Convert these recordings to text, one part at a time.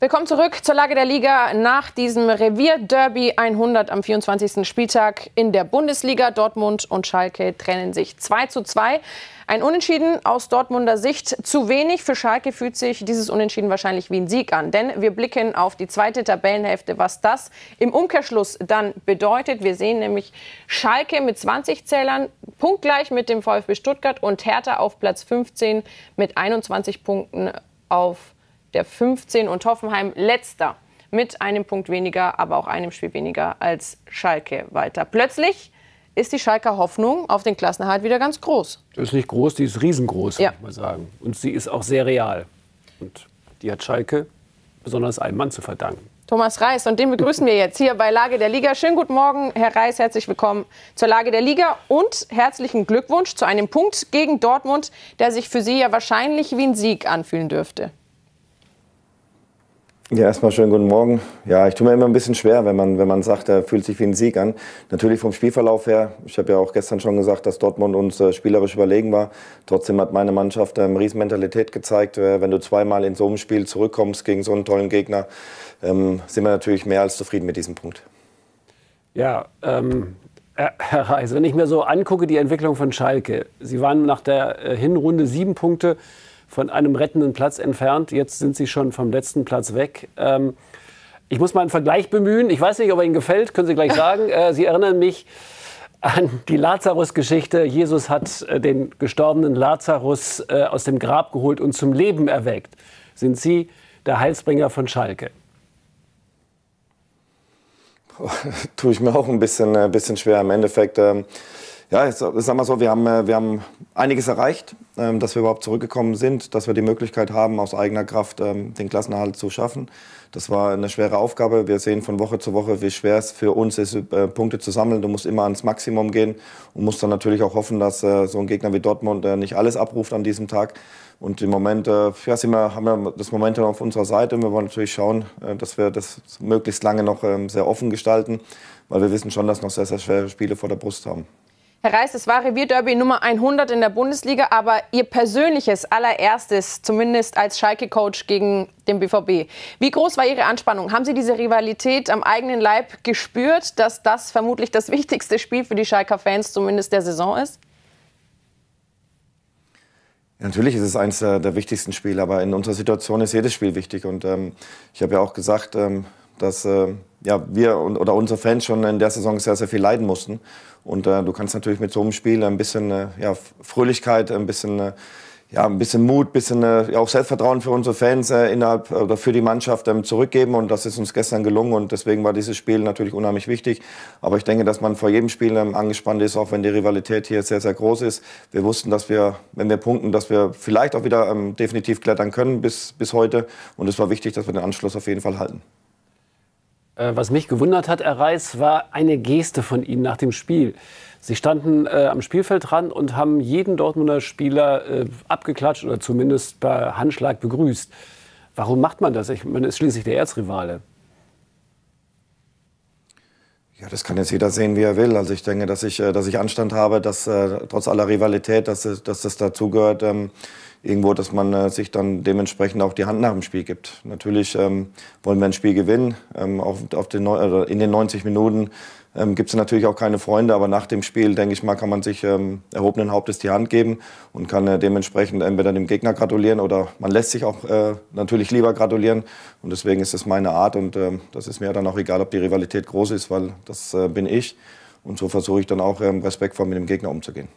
Willkommen zurück zur Lage der Liga nach diesem Revierderby 100 am 24. Spieltag in der Bundesliga. Dortmund und Schalke trennen sich 2 zu 2. Ein Unentschieden aus Dortmunder Sicht zu wenig. Für Schalke fühlt sich dieses Unentschieden wahrscheinlich wie ein Sieg an. Denn wir blicken auf die zweite Tabellenhälfte, was das im Umkehrschluss dann bedeutet. Wir sehen nämlich Schalke mit 20 Zählern, punktgleich mit dem VfB Stuttgart und Hertha auf Platz 15 mit 21 Punkten auf der 15 und Hoffenheim letzter mit einem Punkt weniger, aber auch einem Spiel weniger als Schalke weiter. Plötzlich ist die Schalker Hoffnung auf den Klassenerhalt wieder ganz groß. Die ist nicht groß, die ist riesengroß, ja. würde ich mal sagen. Und sie ist auch sehr real. Und die hat Schalke besonders einem Mann zu verdanken. Thomas Reis, und den begrüßen wir jetzt hier bei Lage der Liga. Schönen guten Morgen, Herr Reis, herzlich willkommen zur Lage der Liga und herzlichen Glückwunsch zu einem Punkt gegen Dortmund, der sich für Sie ja wahrscheinlich wie ein Sieg anfühlen dürfte. Ja, erstmal schönen guten Morgen. Ja, ich tue mir immer ein bisschen schwer, wenn man, wenn man sagt, er fühlt sich wie ein Sieg an. Natürlich vom Spielverlauf her, ich habe ja auch gestern schon gesagt, dass Dortmund uns äh, spielerisch überlegen war. Trotzdem hat meine Mannschaft ähm, Riesenmentalität gezeigt. Äh, wenn du zweimal in so einem Spiel zurückkommst gegen so einen tollen Gegner, ähm, sind wir natürlich mehr als zufrieden mit diesem Punkt. Ja, ähm, äh, Herr Reis, wenn ich mir so angucke, die Entwicklung von Schalke. Sie waren nach der äh, Hinrunde sieben Punkte von einem rettenden Platz entfernt. Jetzt sind sie schon vom letzten Platz weg. Ähm, ich muss mal einen Vergleich bemühen. Ich weiß nicht, ob er Ihnen gefällt, können Sie gleich sagen. Äh, sie erinnern mich an die Lazarus-Geschichte. Jesus hat äh, den gestorbenen Lazarus äh, aus dem Grab geholt und zum Leben erweckt. Sind Sie der Heilsbringer von Schalke? Tue ich mir auch ein bisschen, ein äh, bisschen schwer. Im Endeffekt. Ähm ja, ich sag mal so, wir haben, äh, wir haben einiges erreicht, ähm, dass wir überhaupt zurückgekommen sind, dass wir die Möglichkeit haben, aus eigener Kraft ähm, den Klassenerhalt zu schaffen. Das war eine schwere Aufgabe. Wir sehen von Woche zu Woche, wie schwer es für uns ist, äh, Punkte zu sammeln. Du musst immer ans Maximum gehen und musst dann natürlich auch hoffen, dass äh, so ein Gegner wie Dortmund nicht alles abruft an diesem Tag. Und im Moment ja, wir, haben wir das Momentum auf unserer Seite und wir wollen natürlich schauen, dass wir das möglichst lange noch ähm, sehr offen gestalten, weil wir wissen schon, dass noch sehr, sehr schwere Spiele vor der Brust haben. Herr Reis, das war Revierderby Nummer 100 in der Bundesliga, aber Ihr persönliches allererstes, zumindest als Schalke-Coach gegen den BVB. Wie groß war Ihre Anspannung? Haben Sie diese Rivalität am eigenen Leib gespürt, dass das vermutlich das wichtigste Spiel für die Schalker Fans zumindest der Saison ist? Natürlich ist es eines der, der, wichtigsten Spiele, aber in unserer Situation ist jedes Spiel wichtig. Und ähm, ich habe ja auch gesagt, ähm, dass äh, ja, wir und, oder unsere Fans schon in der Saison sehr, sehr viel leiden mussten. Und äh, du kannst natürlich mit so einem Spiel ein bisschen äh, ja, Fröhlichkeit, ein bisschen, äh, ja, ein bisschen Mut, ein bisschen äh, ja, auch Selbstvertrauen für unsere Fans äh, innerhalb oder für die Mannschaft ähm, zurückgeben. Und das ist uns gestern gelungen. Und deswegen war dieses Spiel natürlich unheimlich wichtig. Aber ich denke, dass man vor jedem Spiel ähm, angespannt ist, auch wenn die Rivalität hier sehr, sehr groß ist. Wir wussten, dass wir, wenn wir punkten, dass wir vielleicht auch wieder ähm, definitiv klettern können bis, bis heute. Und es war wichtig, dass wir den Anschluss auf jeden Fall halten. Äh, was mich gewundert hat, Herr Reis, war eine Geste von Ihnen nach dem Spiel. Sie standen äh, am dran und haben jeden Dortmunder Spieler äh, abgeklatscht oder zumindest per Handschlag begrüßt. Warum macht man das? Ich meine, ist schließlich der Erzrivale. Ja, das kann jetzt jeder sehen, wie er will. Also ich denke, dass ich, äh, dass ich Anstand habe, dass äh, trotz aller Rivalität, dass, dass das dazugehört, ähm, irgendwo, dass man äh, sich dann dementsprechend auch die Hand nach dem Spiel gibt. Natürlich ähm, wollen wir ein Spiel gewinnen, ähm, auf, auf den, äh, in den 90 Minuten ähm, gibt es natürlich auch keine Freunde, aber nach dem Spiel, denke ich mal, kann man sich ähm, erhobenen Hauptes die Hand geben und kann äh, dementsprechend entweder dem Gegner gratulieren oder man lässt sich auch äh, natürlich lieber gratulieren. Und deswegen ist das meine Art und ähm, das ist mir dann auch egal, ob die Rivalität groß ist, weil das äh, bin ich. Und so versuche ich dann auch ähm, respektvoll mit dem Gegner umzugehen.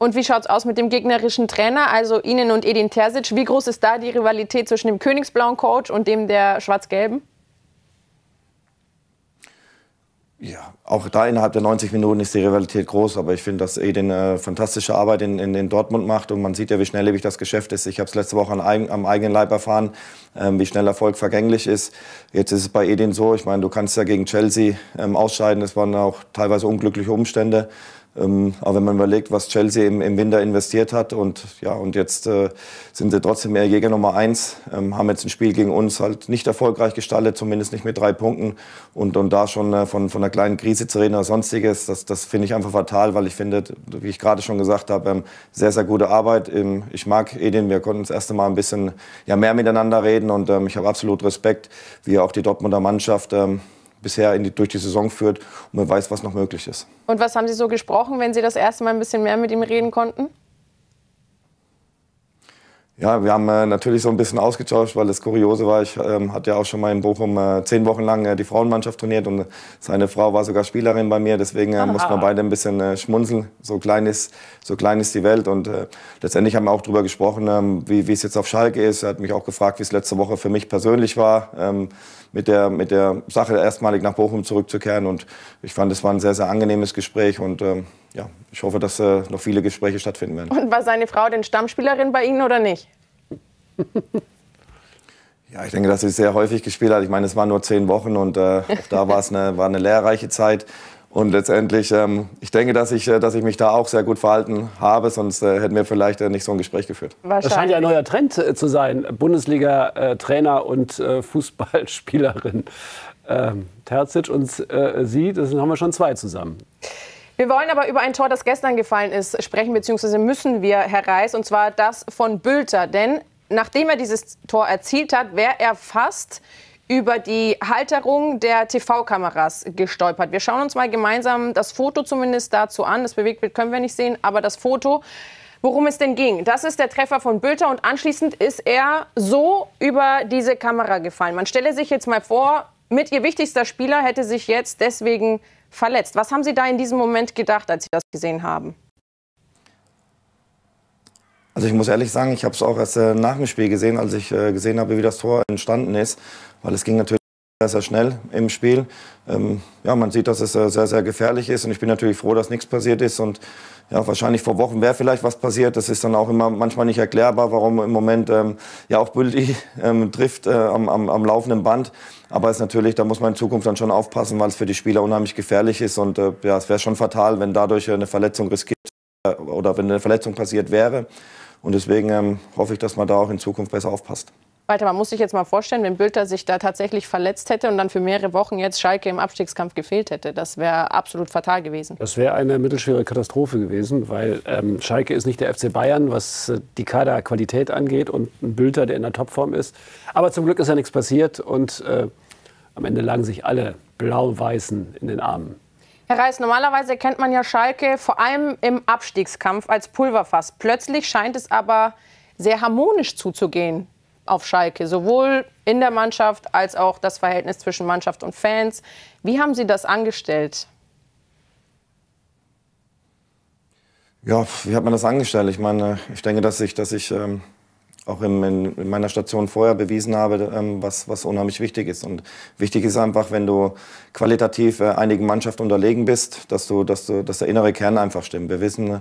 Und wie schaut es aus mit dem gegnerischen Trainer, also Ihnen und Edin Terzic? Wie groß ist da die Rivalität zwischen dem königsblauen Coach und dem der schwarz-gelben? ja, auch da innerhalb der 90 Minuten ist die Rivalität groß, aber ich finde, dass Edin eine äh, fantastische Arbeit in, in, in, Dortmund macht und man sieht ja, wie schnelllebig das Geschäft ist. Ich habe es letzte Woche an, am eigenen Leib erfahren, ähm, wie schnell Erfolg vergänglich ist. Jetzt ist es bei Edin so, ich meine, du kannst ja gegen Chelsea ähm, ausscheiden, es waren auch teilweise unglückliche Umstände. Ähm, aber wenn man überlegt, was Chelsea im, Winter investiert hat und ja, und jetzt äh, sind sie trotzdem eher Jäger Nummer eins, ähm, haben jetzt ein Spiel gegen uns halt nicht erfolgreich gestaltet, zumindest nicht mit drei Punkten und, und da schon äh, von, von einer kleinen Krise zu reden oder sonstiges, das, das finde ich einfach fatal, weil ich finde, wie ich gerade schon gesagt habe, ähm, sehr, sehr gute Arbeit. ich mag Edin, wir konnten das erste Mal ein bisschen ja, mehr miteinander reden und ich habe absolut Respekt, wie auch die Dortmunder Mannschaft bisher die, durch die Saison führt und man weiß, was noch möglich ist. Und was haben Sie so gesprochen, wenn Sie das erste Mal ein bisschen mehr mit ihm reden konnten? Ja, wir haben äh, natürlich so ein bisschen ausgetauscht, weil das Kuriose war, ich ähm, hatte ja auch schon mal in Bochum äh, zehn Wochen lang äh, die Frauenmannschaft trainiert und seine Frau war sogar Spielerin bei mir, deswegen äh, mussten wir beide ein bisschen äh, schmunzeln. So klein, ist, so klein ist die Welt und äh, letztendlich haben wir auch darüber gesprochen, ähm, wie es jetzt auf Schalke ist. Er hat mich auch gefragt, wie es letzte Woche für mich persönlich war. Ähm, mit der, mit der Sache erstmalig nach Bochum zurückzukehren. Und ich fand, es war ein sehr, sehr angenehmes Gespräch. Und ähm, ja, ich hoffe, dass äh, noch viele Gespräche stattfinden werden. Und war seine Frau denn Stammspielerin bei Ihnen oder nicht? Ja, ich denke, dass sie sehr häufig gespielt hat. Ich meine, es waren nur zehn Wochen und äh, auch da war es eine, war eine lehrreiche Zeit. Und letztendlich, ähm, ich denke, dass ich, äh, dass ich mich da auch sehr gut verhalten habe, sonst äh, hätten wir vielleicht äh, nicht so ein Gespräch geführt. Das scheint ja ein neuer Trend äh, zu sein. Bundesliga-Trainer äh, und äh, Fußballspielerin ähm, Terzic und Sie, das haben wir schon zwei zusammen. Wir wollen aber über ein Tor, das gestern gefallen ist, sprechen, beziehungsweise müssen wir, Herr Reis, und zwar das von Bülter. Denn nachdem er dieses Tor erzielt hat, wäre er fast über die Halterung der TV-Kameras gestolpert. Wir schauen uns mal gemeinsam das Foto zumindest dazu an. Das Bewegtbild können wir nicht sehen, aber das Foto, worum es denn ging. Das ist der Treffer von Bülter und anschließend ist er so über diese Kamera gefallen. Man stelle sich jetzt mal vor, mit ihr wichtigster Spieler hätte sich jetzt deswegen verletzt. Was haben Sie da in diesem Moment gedacht, als Sie das gesehen haben? Also ich muss ehrlich sagen, ich habe es auch erst äh, nach dem Spiel gesehen, als ich äh, gesehen habe, wie das Tor entstanden ist, weil es ging natürlich sehr, sehr schnell im Spiel. Ähm, ja, man sieht, dass es äh, sehr, sehr gefährlich ist und ich bin natürlich froh, dass nichts passiert ist und ja, wahrscheinlich vor Wochen wäre vielleicht was passiert. Das ist dann auch immer manchmal nicht erklärbar, warum im Moment ähm, ja auch Bülti ähm, trifft äh, am, am, am, laufenden Band. Aber ist natürlich, da muss man in Zukunft dann schon aufpassen, weil es für die Spieler unheimlich gefährlich ist und äh, ja, es wäre schon fatal, wenn dadurch äh, eine Verletzung riskiert äh, oder wenn eine Verletzung passiert wäre. Und deswegen ähm, hoffe ich, dass man da auch in Zukunft besser aufpasst. Walter, man muss sich jetzt mal vorstellen, wenn Bülter sich da tatsächlich verletzt hätte und dann für mehrere Wochen jetzt Schalke im Abstiegskampf gefehlt hätte. Das wäre absolut fatal gewesen. Das wäre eine mittelschwere Katastrophe gewesen, weil ähm, Schalke ist nicht der FC Bayern, was äh, die Kaderqualität angeht und ein Bülter, der in der Topform ist. Aber zum Glück ist ja nichts passiert und äh, am Ende lagen sich alle Blau-Weißen in den Armen. Herr Reis, normalerweise kennt man ja Schalke vor allem im Abstiegskampf als Pulverfass. Plötzlich scheint es aber sehr harmonisch zuzugehen auf Schalke, sowohl in der Mannschaft als auch das Verhältnis zwischen Mannschaft und Fans. Wie haben Sie das angestellt? Ja, wie hat man das angestellt? Ich meine, ich denke, dass ich, dass ich ähm auch in, in meiner Station vorher bewiesen habe, ähm, was, was unheimlich wichtig ist. Und wichtig ist einfach, wenn du qualitativ äh, einigen Mannschaften unterlegen bist, dass du, dass du, dass der innere Kern einfach stimmt. Wir wissen, äh,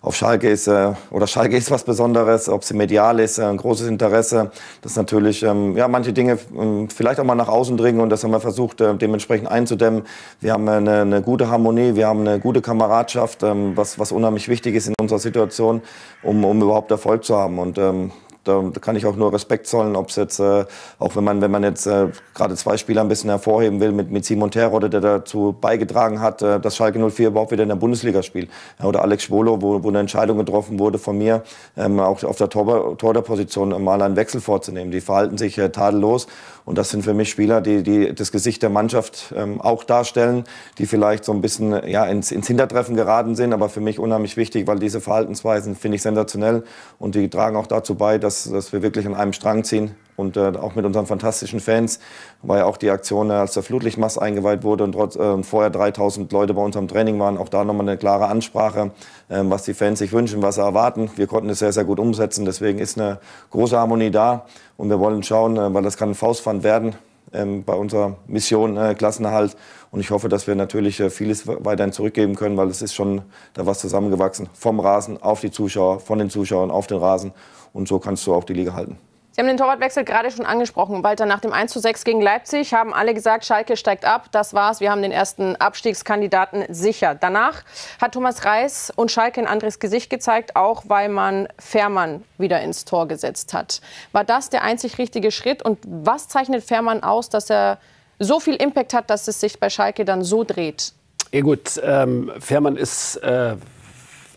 auf Schalke ist äh, oder Schalke ist was Besonderes, ob sie medial ist, äh, ein großes Interesse, dass natürlich ähm, ja manche Dinge ähm, vielleicht auch mal nach außen dringen und das haben wir versucht äh, dementsprechend einzudämmen. Wir haben eine, eine gute Harmonie, wir haben eine gute Kameradschaft, ähm, was was unheimlich wichtig ist in unserer Situation, um um überhaupt Erfolg zu haben und ähm, da kann ich auch nur Respekt zollen, ob es jetzt, äh, auch wenn man, wenn man jetzt äh, gerade zwei Spieler ein bisschen hervorheben will, mit, mit Simon Terrode, der dazu beigetragen hat, äh, dass Schalke 04 überhaupt wieder in der Bundesliga spielt. Ja, oder Alex Schwolo, wo, wo eine Entscheidung getroffen wurde von mir, ähm, auch auf der Tor, der Position mal einen Wechsel vorzunehmen. Die verhalten sich äh, tadellos und das sind für mich Spieler, die, die das Gesicht der Mannschaft ähm, auch darstellen, die vielleicht so ein bisschen ja, ins, ins Hintertreffen geraten sind, aber für mich unheimlich wichtig, weil diese Verhaltensweisen finde ich sensationell und die tragen auch dazu bei, dass, dass wir wirklich an einem Strang ziehen und äh, auch mit unseren fantastischen Fans war ja auch die Aktion, äh, als der Flutlichtmast eingeweiht wurde und trotz, äh, vorher 3000 Leute bei unserem Training waren, auch da nochmal eine klare Ansprache, äh, was die Fans sich wünschen, was sie erwarten. Wir konnten es sehr, sehr gut umsetzen. Deswegen ist eine große Harmonie da. Und wir wollen schauen, äh, weil das kann ein Faustpfand werden ähm, bei unserer Mission äh, Klassenerhalt. Und ich hoffe, dass wir natürlich äh, vieles weiterhin zurückgeben können, weil es ist schon da was zusammengewachsen. Vom Rasen auf die Zuschauer, von den Zuschauern auf den Rasen. Und so kannst du auch die Liga halten. Sie haben den Torwartwechsel gerade schon angesprochen. Walter, nach dem 1:6 gegen Leipzig haben alle gesagt, Schalke steigt ab. Das war's. Wir haben den ersten Abstiegskandidaten sicher. Danach hat Thomas Reis und Schalke ein anderes Gesicht gezeigt, auch weil man Fährmann wieder ins Tor gesetzt hat. War das der einzig richtige Schritt? Und was zeichnet Fährmann aus, dass er so viel Impact hat, dass es sich bei Schalke dann so dreht? Ja gut, ähm, Fährmann ist... Äh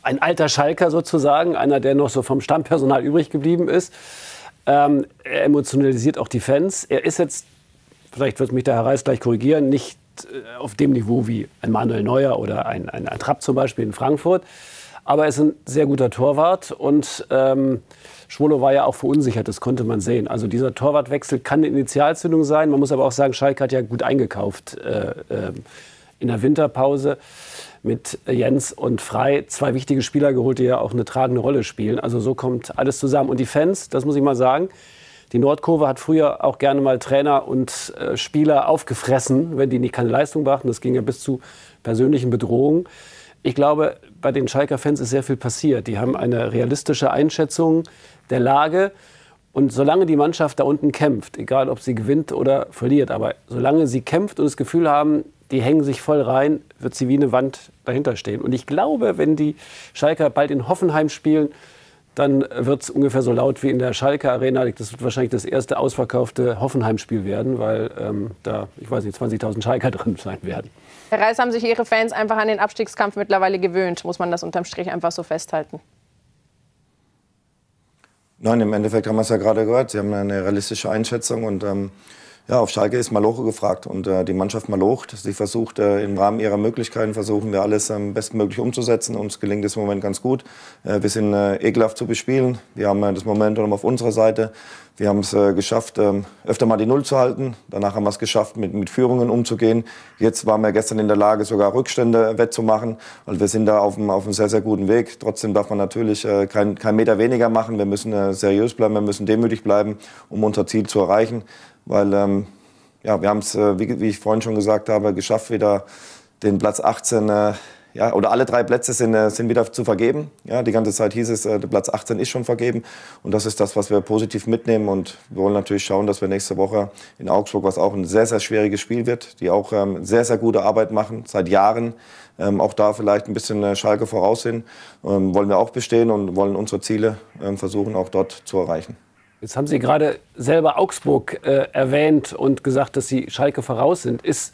ein alter Schalker sozusagen, einer, der noch so vom Stammpersonal übrig geblieben ist. Ähm, er emotionalisiert auch die Fans. Er ist jetzt, vielleicht wird mich der Herr Reis gleich korrigieren, nicht äh, auf dem Niveau wie ein Manuel Neuer oder ein, ein, ein Trapp zum Beispiel in Frankfurt. Aber er ist ein sehr guter Torwart und ähm, Schwolo war ja auch verunsichert, das konnte man sehen. Also dieser Torwartwechsel kann eine Initialzündung sein. Man muss aber auch sagen, Schalke hat ja gut eingekauft äh, äh, in der Winterpause mit Jens und Frei zwei wichtige Spieler geholt, die ja auch eine tragende Rolle spielen. Also so kommt alles zusammen. Und die Fans, das muss ich mal sagen, die Nordkurve hat früher auch gerne mal Trainer und äh, Spieler aufgefressen, wenn die nicht keine Leistung brachten. Das ging ja bis zu persönlichen Bedrohungen. Ich glaube, bei den Schalker Fans ist sehr viel passiert. Die haben eine realistische Einschätzung der Lage. Und solange die Mannschaft da unten kämpft, egal ob sie gewinnt oder verliert, aber solange sie kämpft und das Gefühl haben, die hängen sich voll rein, wird sie wie eine Wand dahinter stehen. Und ich glaube, wenn die Schalker bald in Hoffenheim spielen, dann wird es ungefähr so laut wie in der Schalke Arena. Das wird wahrscheinlich das erste ausverkaufte Hoffenheim-Spiel werden, weil ähm, da, ich weiß nicht, 20.000 Schalker drin sein werden. Herr Reis, haben sich Ihre Fans einfach an den Abstiegskampf mittlerweile gewöhnt? Muss man das unterm Strich einfach so festhalten? Nein, im Endeffekt haben wir es ja gerade gehört. Sie haben eine realistische Einschätzung und ähm, ja, auf Schalke ist Maloche gefragt und äh, die Mannschaft malocht. Sie versucht äh, im Rahmen ihrer Möglichkeiten, versuchen wir alles ähm, bestmöglich umzusetzen. Uns gelingt es im Moment ganz gut. Äh, wir sind äh, ekelhaft zu bespielen. Wir haben äh, das Momentum auf unserer Seite. Wir haben es äh, geschafft, ähm, öfter mal die Null zu halten. Danach haben wir es geschafft, mit, mit Führungen umzugehen. Jetzt waren wir gestern in der Lage, sogar Rückstände äh, wettzumachen. Also wir sind da auf einem, auf sehr, sehr guten Weg. Trotzdem darf man natürlich äh, keinen kein Meter weniger machen. Wir müssen äh, seriös bleiben, wir müssen demütig bleiben, um unser Ziel zu erreichen. Weil ähm, ja, wir haben es, äh, wie, wie, ich vorhin schon gesagt habe, geschafft, wieder den Platz 18 ja, oder alle drei Plätze sind, äh, sind wieder zu vergeben. Ja, die ganze Zeit hieß es, äh, der Platz 18 ist schon vergeben. Und das ist das, was wir positiv mitnehmen. Und wir wollen natürlich schauen, dass wir nächste Woche in Augsburg, was auch ein sehr, sehr schwieriges Spiel wird, die auch ähm, sehr, sehr gute Arbeit machen, seit Jahren. Ähm, auch da vielleicht ein bisschen äh, Schalke voraus sind. Ähm, wollen wir auch bestehen und wollen unsere Ziele ähm, versuchen, auch dort zu erreichen. Jetzt haben Sie gerade selber Augsburg äh, erwähnt und gesagt, dass Sie Schalke voraus sind. Ist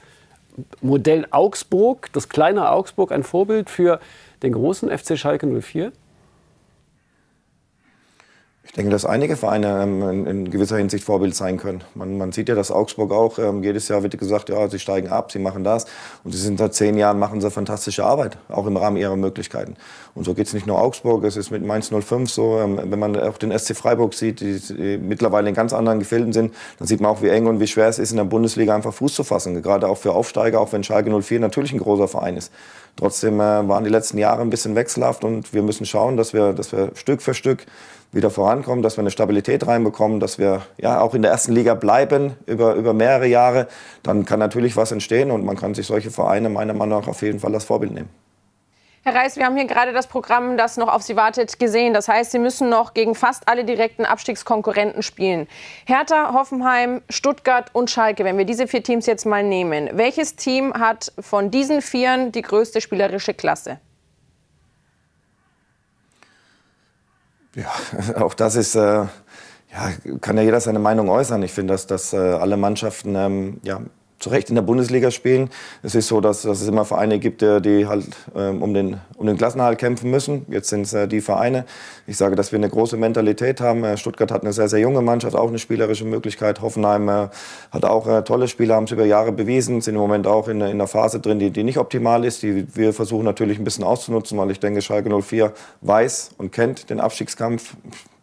Modell Augsburg, das kleine Augsburg, ein Vorbild für den großen FC Schalke 04? Ich denke, dass einige Vereine ähm, in, gewisser Hinsicht Vorbild sein können. Man, man sieht ja, dass Augsburg auch ähm, jedes Jahr wird gesagt, ja, sie steigen ab, sie machen das. Und sie sind seit zehn Jahren, machen sie fantastische Arbeit, auch im Rahmen ihrer Möglichkeiten. Und so geht es nicht nur Augsburg, es ist mit Mainz 05 so. Ähm, wenn man auch den SC Freiburg sieht, die, die mittlerweile in ganz anderen Gefilden sind, dann sieht man auch, wie eng und wie schwer es ist, in der Bundesliga einfach Fuß zu fassen. Gerade auch für Aufsteiger, auch wenn Schalke 04 natürlich ein großer Verein ist. Trotzdem äh, waren die letzten Jahre ein bisschen wechselhaft und wir müssen schauen, dass wir, dass wir Stück für Stück wieder vorankommen, dass wir eine Stabilität reinbekommen, dass wir ja auch in der ersten Liga bleiben über, über mehrere Jahre, dann kann natürlich was entstehen und man kann sich solche Vereine meiner Meinung nach auf jeden Fall als Vorbild nehmen. Herr Reis, wir haben hier gerade das Programm, das noch auf Sie wartet, gesehen. Das heißt, Sie müssen noch gegen fast alle direkten Abstiegskonkurrenten spielen. Hertha, Hoffenheim, Stuttgart und Schalke, wenn wir diese vier Teams jetzt mal nehmen. Welches Team hat von diesen Vieren die größte spielerische Klasse? Ja, auch das ist, äh, ja, kann ja jeder seine Meinung äußern. Ich finde, dass, dass äh, alle Mannschaften ähm, ja, zu Recht in der Bundesliga spielen. Es ist so, dass, dass es immer Vereine gibt, äh, die halt ähm, um, den, um den Klassenerhalt kämpfen müssen. Jetzt sind es äh, die Vereine. Ich sage, dass wir eine große Mentalität haben. Äh, Stuttgart hat eine sehr, sehr junge Mannschaft, auch eine spielerische Möglichkeit. Hoffenheim äh, hat auch äh, tolle Spieler, haben es über Jahre bewiesen, sind im Moment auch in, in einer Phase drin, die, die nicht optimal ist, die wir versuchen natürlich ein bisschen auszunutzen, weil ich denke, Schalke 04 weiß und kennt den Abstiegskampf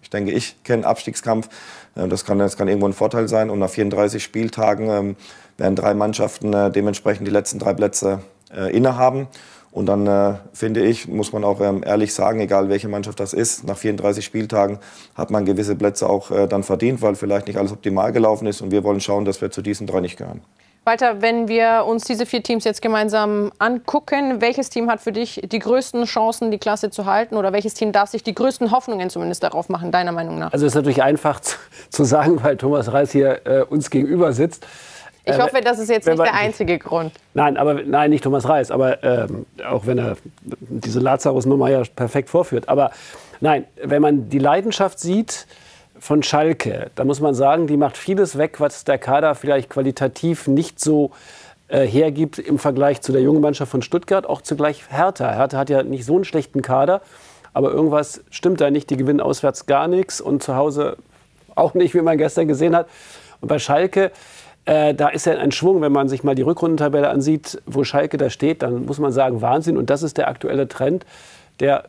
ich denke, ich kenne Abstiegskampf. Äh, das kann, das kann irgendwo ein Vorteil sein. Und nach 34 Spieltagen ähm, werden drei Mannschaften äh, dementsprechend die letzten drei Plätze äh, innehaben. Und dann äh, finde ich, muss man auch ähm, ehrlich sagen, egal welche Mannschaft das ist, nach 34 Spieltagen hat man gewisse Plätze auch äh, dann verdient, weil vielleicht nicht alles optimal gelaufen ist. Und wir wollen schauen, dass wir zu diesen drei nicht gehören. Walter, wenn wir uns diese vier Teams jetzt gemeinsam angucken, welches Team hat für dich die größten Chancen, die Klasse zu halten? Oder welches Team darf sich die größten Hoffnungen zumindest darauf machen, deiner Meinung nach? Also es ist natürlich einfach zu sagen, weil Thomas Reis hier äh, uns gegenüber sitzt. Ich äh, hoffe, das ist jetzt nicht wir, der einzige Grund. Nein, aber nein, nicht Thomas Reis, aber ähm, auch wenn er diese Lazarus-Nummer ja perfekt vorführt. Aber nein, wenn man die Leidenschaft sieht von Schalke, dann muss man sagen, die macht vieles weg, was der Kader vielleicht qualitativ nicht so äh, hergibt im Vergleich zu der jungen Mannschaft von Stuttgart, auch zugleich Hertha. Hertha hat ja nicht so einen schlechten Kader, aber irgendwas stimmt da nicht. Die gewinnen auswärts gar nichts und zu Hause auch nicht, wie man gestern gesehen hat. Und bei Schalke, äh, da ist ja ein Schwung, wenn man sich mal die Rückrundentabelle ansieht, wo Schalke da steht, dann muss man sagen, Wahnsinn. Und das ist der aktuelle Trend, der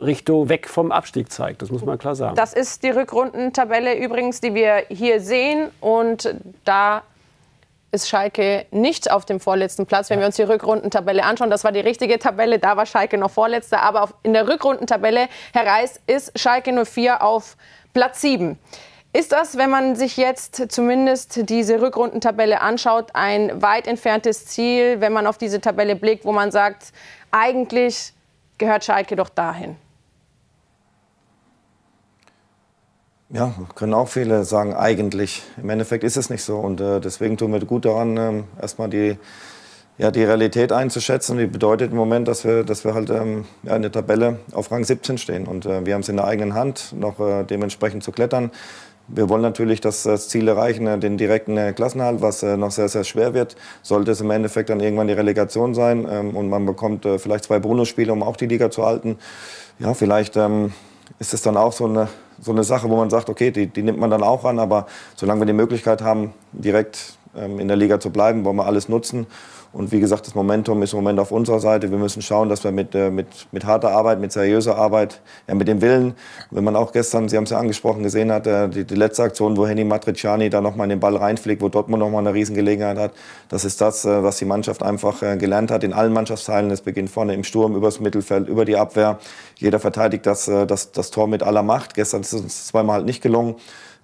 Richtung weg vom Abstieg zeigt. Das muss man klar sagen. Das ist die Rückrundentabelle übrigens, die wir hier sehen. Und da ist Schalke nicht auf dem vorletzten Platz. Wenn ja. wir uns die Rückrundentabelle anschauen, das war die richtige Tabelle, da war Schalke noch vorletzter. Aber in der Rückrundentabelle, Herr Reis, ist Schalke 04 auf Platz 7. Ist das, wenn man sich jetzt zumindest diese Rückrundentabelle anschaut, ein weit entferntes Ziel, wenn man auf diese Tabelle blickt, wo man sagt, eigentlich gehört Schalke doch dahin? Ja, können auch viele sagen, eigentlich. Im Endeffekt ist es nicht so. Und äh, deswegen tun wir gut daran, ähm, erstmal die, ja, die Realität einzuschätzen. Die bedeutet im Moment, dass wir, dass wir halt ähm, ja, in der Tabelle auf Rang 17 stehen. Und äh, wir haben es in der eigenen Hand, noch äh, dementsprechend zu klettern. Wir wollen natürlich das, das äh, Ziel erreichen, äh, den direkten äh, Klassenhalt, was noch sehr, sehr schwer wird. Sollte es im Endeffekt dann irgendwann die Relegation sein ähm, und man bekommt vielleicht zwei Bonusspiele, um auch die Liga zu halten. Ja, vielleicht ähm, ist es dann auch so eine, so eine Sache, wo man sagt, okay, die, die nimmt man dann auch an, aber solange wir die Möglichkeit haben, direkt ähm, in der Liga zu bleiben, wollen wir alles nutzen. Und wie gesagt, das Momentum ist im Moment auf unserer Seite. Wir müssen schauen, dass wir mit, äh, mit, mit harter Arbeit, mit seriöser Arbeit, ja, mit dem Willen, wenn man auch gestern, Sie haben es ja angesprochen, gesehen hat, äh, die, die letzte Aktion, wo Henny Matriciani da nochmal in den Ball reinfliegt, wo Dortmund nochmal eine Riesengelegenheit hat, das ist das, äh, was die Mannschaft einfach gelernt hat in allen Mannschaftsteilen. Es beginnt vorne im Sturm, übers Mittelfeld, über die Abwehr. Jeder verteidigt das, das, das Tor mit aller Macht. Gestern ist es uns zweimal halt nicht gelungen.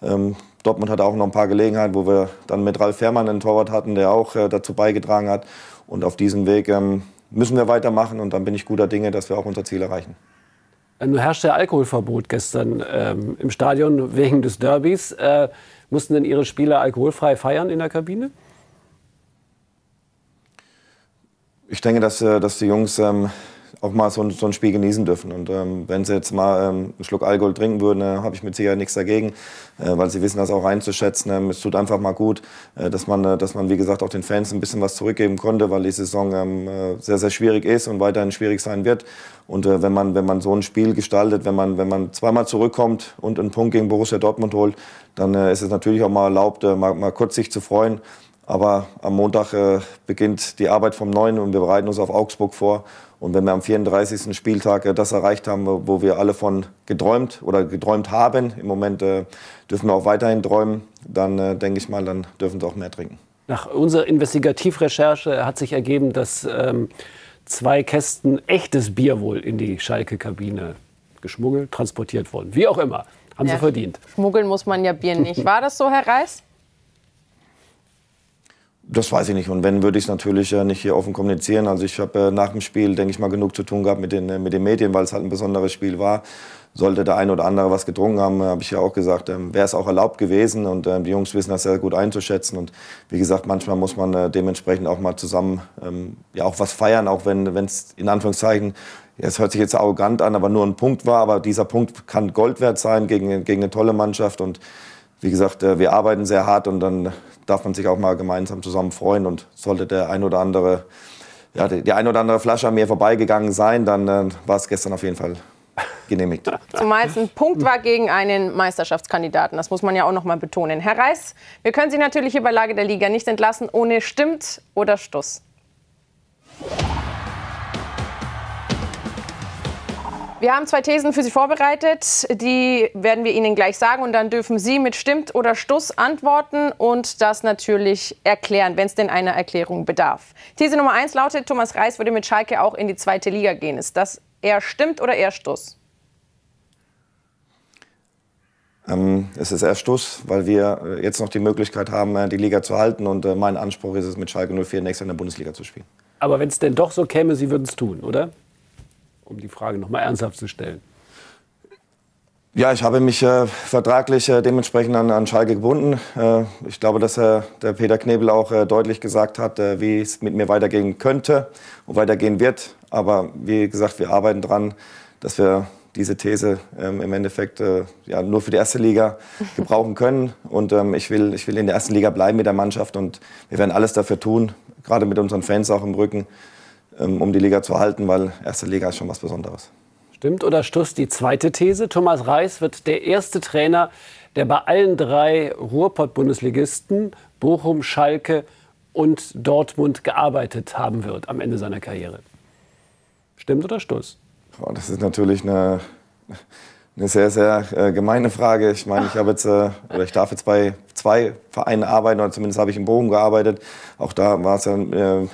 Ähm, Dortmund hatte auch noch ein paar Gelegenheiten, wo wir dann mit Ralf Fährmann einen Torwart hatten, der auch äh, dazu beigetragen hat. Und auf diesem Weg ähm, müssen wir weitermachen und dann bin ich guter Dinge, dass wir auch unser Ziel erreichen. Äh, Nun herrschte Alkoholverbot gestern ähm, im Stadion wegen des Derbys. Äh, mussten denn Ihre Spieler alkoholfrei feiern in der Kabine? Ich denke, dass, äh, dass die Jungs ähm, auch mal so ein, so ein Spiel genießen dürfen. Und ähm, wenn sie jetzt mal ähm, einen Schluck Alkohol trinken würden, äh, habe ich mit Sicherheit nichts dagegen, äh, weil sie wissen das auch einzuschätzen. Ähm, es tut einfach mal gut, äh, dass, man, äh, dass man, wie gesagt, auch den Fans ein bisschen was zurückgeben konnte, weil die Saison ähm, äh, sehr, sehr schwierig ist und weiterhin schwierig sein wird. Und äh, wenn, man, wenn man so ein Spiel gestaltet, wenn man, wenn man zweimal zurückkommt und einen Punkt gegen Borussia Dortmund holt, dann äh, ist es natürlich auch mal erlaubt, äh, mal, mal kurz sich zu freuen. Aber am Montag äh, beginnt die Arbeit vom Neuen und wir bereiten uns auf Augsburg vor. Und wenn wir am 34. Spieltag äh, das erreicht haben, wo wir alle von geträumt oder geträumt haben, im Moment äh, dürfen wir auch weiterhin träumen, dann äh, denke ich mal, dann dürfen sie auch mehr trinken. Nach unserer Investigativrecherche hat sich ergeben, dass ähm, zwei Kästen echtes Bier wohl in die Schalke-Kabine geschmuggelt, transportiert wurden. Wie auch immer, haben ja. sie verdient. Schmuggeln muss man ja Bier nicht. War das so, Herr Reis? Das weiß ich nicht. Und wenn, würde ich es natürlich äh, nicht hier offen kommunizieren. Also ich habe äh, nach dem Spiel, denke ich mal, genug zu tun gehabt mit den, äh, mit den Medien, weil es halt ein besonderes Spiel war. Sollte der eine oder andere was getrunken haben, habe ich ja auch gesagt, ähm, wäre es auch erlaubt gewesen. Und ähm, die Jungs wissen das sehr gut einzuschätzen. Und wie gesagt, manchmal muss man dementsprechend auch mal zusammen ähm, ja auch was feiern, auch wenn es in Anführungszeichen es hört sich jetzt arrogant an, aber nur ein Punkt war. Aber dieser Punkt kann Gold wert sein gegen, gegen eine tolle Mannschaft. Und wie gesagt, äh, wir arbeiten sehr hart und dann darf man sich auch mal gemeinsam zusammen freuen. Und sollte der ein oder andere, ja, die, ein oder andere Flasche an mir vorbeigegangen sein, dann äh, war es gestern auf jeden Fall genehmigt. Zumal es ein Punkt war gegen einen Meisterschaftskandidaten. Das muss man ja auch noch mal betonen. Herr Reis, wir können Sie natürlich über Lage der Liga nicht entlassen ohne Stimmt oder Stuss. Wir haben zwei Thesen für Sie vorbereitet. Die werden wir Ihnen gleich sagen und dann dürfen Sie mit Stimmt oder Stuss antworten und das natürlich erklären, wenn es denn einer Erklärung bedarf. These Nummer eins lautet, Thomas Reis würde mit Schalke auch in die zweite Liga gehen. Ist das eher Stimmt oder eher Stuss? Ähm, es ist eher Stuss, weil wir äh, jetzt noch die Möglichkeit haben, äh, die Liga zu halten und äh, mein Anspruch ist es, mit Schalke 04 nächstes Jahr in der Bundesliga zu spielen. Aber wenn es denn doch so käme, Sie würden es tun, oder? um die Frage nochmal ernsthaft zu stellen. Ja, ich habe mich äh, vertraglich äh, dementsprechend an, an, Schalke gebunden. Äh, ich glaube, dass äh, der Peter Knebel auch äh, deutlich gesagt hat, äh, wie es mit mir weitergehen könnte und weitergehen wird. Aber wie gesagt, wir arbeiten dran, dass wir diese These ähm, im Endeffekt ja, nur für die erste Liga gebrauchen können. Und ähm, ich, will, ich will in der ersten Liga bleiben mit der Mannschaft und wir werden alles dafür tun, gerade mit unseren Fans auch im Rücken, ähm, um die Liga zu halten, weil erste Liga ist schon was Besonderes. Stimmt oder stusst die zweite These? Thomas Reis wird der erste Trainer, der bei allen drei Ruhrpott-Bundesligisten, Bochum, Schalke und Dortmund gearbeitet haben wird am Ende seiner Karriere. Stimmt oder stusst? Das ist natürlich eine, eine sehr, sehr äh, gemeine Frage. Ich meine, ich jetzt, äh, oder ich darf jetzt bei zwei Vereinen arbeiten, oder zumindest habe ich in Bochum gearbeitet. Auch da war es ja äh,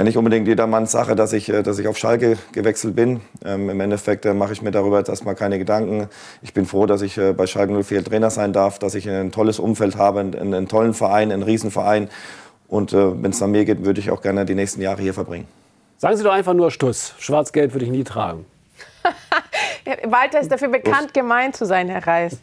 ja nicht unbedingt jedermanns Sache, dass ich, äh, dass ich auf Schalke gewechselt bin. Ähm, Im Endeffekt äh, mache ich mir darüber jetzt erstmal keine Gedanken. Ich bin froh, dass ich äh, bei Schalke 04 Trainer sein darf, dass ich ein tolles Umfeld habe, einen, einen tollen Verein, einen Riesenverein. Und äh, wenn es nach mir geht, würde ich auch gerne die nächsten Jahre hier verbringen. Sagen Sie doch einfach nur Stuss. Schwarz-Gelb würde ich nie tragen. Walter ist dafür bekannt, gemein zu sein, Herr Reis.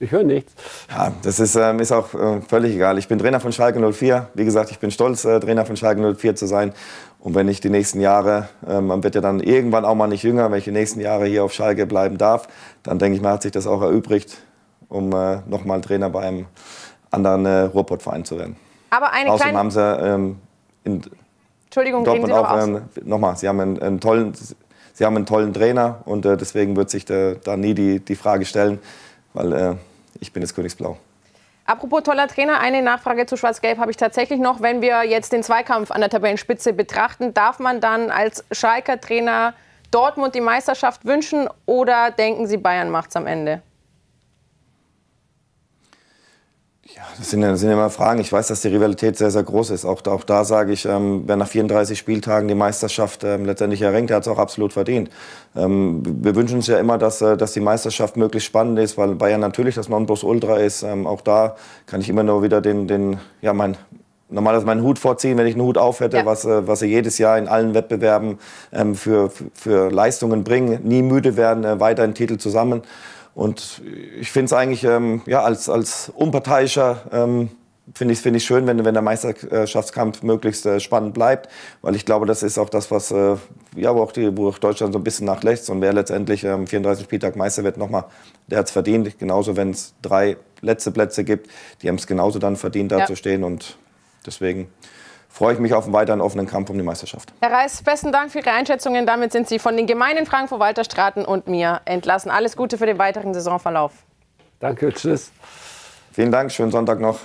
Ich höre nichts. Ja, das ist, ähm, ist auch äh, völlig egal. Ich bin Trainer von Schalke 04. Wie gesagt, ich bin stolz, äh, Trainer von Schalke 04 zu sein. Und wenn ich die nächsten Jahre, ähm, man wird ja dann irgendwann auch mal nicht jünger, wenn ich die nächsten Jahre hier auf Schalke bleiben darf, dann denke ich mal, hat sich das auch erübrigt, um äh, nochmal Trainer bei einem anderen äh, Ruhrpottverein zu werden. Aber eine Außerdem kleine... haben sie ähm, in Entschuldigung, Dortmund auch, ähm, aus. ähm, nochmal, sie haben einen, einen, tollen, sie haben einen tollen Trainer und äh, deswegen wird sich da, äh, da nie die, die Frage stellen, weil äh, ich bin jetzt Königsblau. Apropos toller Trainer, eine Nachfrage zu Schwarz-Gelb habe ich tatsächlich noch. Wenn wir jetzt den Zweikampf an der Tabellenspitze betrachten, darf man dann als Schalker Trainer Dortmund die Meisterschaft wünschen oder denken Sie, Bayern macht es am Ende? Ja, das sind, das sind immer Fragen. Ich weiß, dass die Rivalität sehr, sehr groß ist. Auch, auch da sage ich, ähm, wer nach 34 Spieltagen die Meisterschaft ähm, letztendlich erringt, der hat es auch absolut verdient. Ähm, wir wünschen uns ja immer, dass, äh, dass die Meisterschaft möglichst spannend ist, weil Bayern natürlich das Nonplusultra ist. Ähm, auch da kann ich immer nur wieder den, den ja, mein, normalerweise meinen Hut vorziehen, wenn ich einen Hut auf hätte, ja. was, äh, was sie jedes Jahr in allen Wettbewerben ähm, für, für Leistungen bringen, nie müde werden, äh, weiter einen Titel zusammen und ich finde es eigentlich, ähm, ja, als, als unparteiischer ähm, finde ich es find ich schön, wenn, wenn der Meisterschaftskampf möglichst äh, spannend bleibt, weil ich glaube, das ist auch das, was äh, ja, wo auch, die, wo auch Deutschland so ein bisschen nachlässt. Und wer letztendlich ähm, 34. Spieltag Meister wird, nochmal, der hat es verdient. Genauso, wenn es drei letzte Plätze gibt, die haben es genauso dann verdient, da ja. zu stehen. Und deswegen freue ich mich auf einen weiteren offenen Kampf um die Meisterschaft. Herr Reis, besten Dank für Ihre Einschätzungen. Damit sind Sie von den gemeinen Fragen von Walter Straten und mir entlassen. Alles Gute für den weiteren Saisonverlauf. Danke, tschüss. Vielen Dank, schönen Sonntag noch.